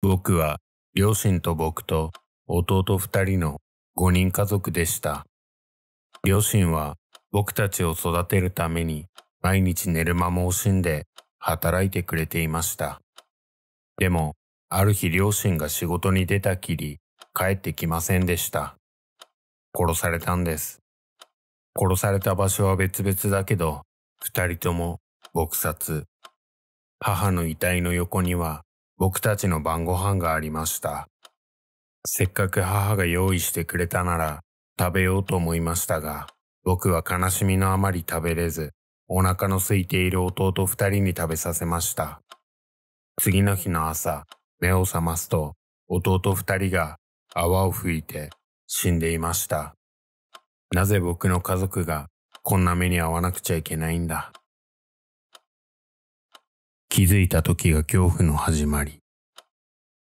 僕は両親と僕と弟二人の五人家族でした。両親は僕たちを育てるために毎日寝る間も惜しんで働いてくれていました。でも、ある日両親が仕事に出たきり帰ってきませんでした。殺されたんです。殺された場所は別々だけど、二人とも撲殺。母の遺体の横には僕たちの晩ご飯がありました。せっかく母が用意してくれたなら食べようと思いましたが、僕は悲しみのあまり食べれず、お腹の空いている弟二人に食べさせました。次の日の朝、目を覚ますと、弟二人が泡を吹いて死んでいました。なぜ僕の家族がこんな目に遭わなくちゃいけないんだ。気づいた時が恐怖の始まり。